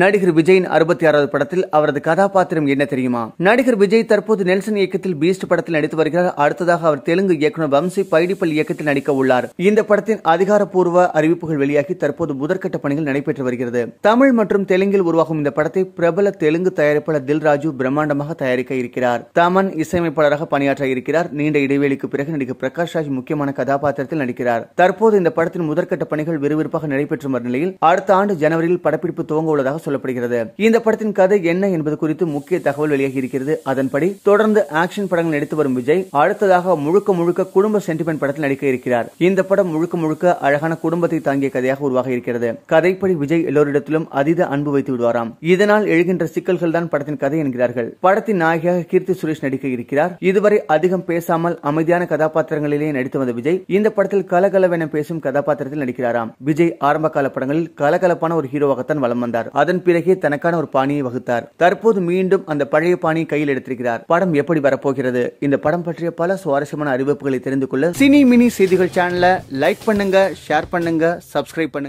நடிகர் விஜயின் அறுபத்தி ஆறாவது படத்தில் அவரது கதாபாத்திரம் என்ன தெரியுமா நடிகர் விஜய் தற்போது நெல்சன் இயக்கத்தில் பீஸ்ட் படத்தில் நடித்து வருகிறார் அடுத்ததாக அவர் தெலுங்கு இயக்குனர் வம்சி பைடிப்பல் இயக்கத்தில் நடிக்க உள்ளார் இந்த படத்தின் அதிகாரப்பூர்வ அறிவிப்புகள் வெளியாகி தற்போது முதற்கட்ட பணிகள் நடைபெற்று வருகிறது தமிழ் மற்றும் தெலுங்கில் உருவாகும் இந்த படத்தை பிரபல தெலுங்கு தயாரிப்பாளர் தில் பிரம்மாண்டமாக தயாரிக்க இருக்கிறார் தமன் இசையமைப்பாளராக பணியாற்ற இருக்கிறார் நீண்ட இடைவெளிக்கு பிறகு நடிகர் பிரகாஷ் ராஜ் முக்கியமான கதாபாத்திரத்தில் நடிக்கிறார் தற்போது இந்த படத்தின் முதற்கட்ட பணிகள் விறுவிறுப்பாக நடைபெற்று வரும் நிலையில் அடுத்த ஆண்டு ஜனவரியில் படப்பிடிப்பு துவங்க உள்ளதாக சொல்லப்படுகிறது இந்த படத்தின் கதை என்ன என்பது குறித்து முக்கிய தகவல் வெளியாகி இருக்கிறது அதன்படி தொடர்ந்து ஆக்ஷன் படங்கள் எடுத்து வரும் விஜய் அடுத்ததாக முழுக்க முழுக்க குடும்ப சென்டிமெண்ட் படத்தில் நடிக்க இருக்கிறார் இந்த படம் முழுக்க முழுக்க அழகான குடும்பத்தை தாங்கிய கதையாக உருவாக இருக்கிறது கதைப்படி விஜய் எல்லோரிடத்திலும் அதீத அன்பு வைத்து விடுவாராம் இதனால் எழுகின்ற சிக்கல்கள் தான் படத்தின் கதை என்கிறார்கள் படத்தின் நாயகியாக கீர்த்தி சுரேஷ் நடிக்க இருக்கிறார் இதுவரை அதிகம் பேசாமல் அமைதியான கதாபாத்திரங்களிலேயே நடித்து வந்த விஜய் இந்த படத்தில் கலகலவென பேசும் கதாபாத்திரத்தில் நடிக்கிறாராம் விஜய் ஆரம்ப கால படங்களில் கலகலப்பான ஒரு ஹீரோவாகத்தான் வளம் வந்தார் அதன் பிறகே தனக்கான ஒரு பாணியை வகுத்தார் தற்போது மீண்டும் அந்த பழைய பாணியை கையில் எடுத்திருக்கிறார் படம் எப்படி வரப்போகிறது இந்த படம் பற்றிய பல சுவாரஸ்யமான அறிவிப்புகளை தெரிந்து கொள்ள சினி மினி செய்திகள் சேனலை லைக் பண்ணுங்க ஷேர் பண்ணுங்க சப்ஸ்கிரைப் பண்ணுங்க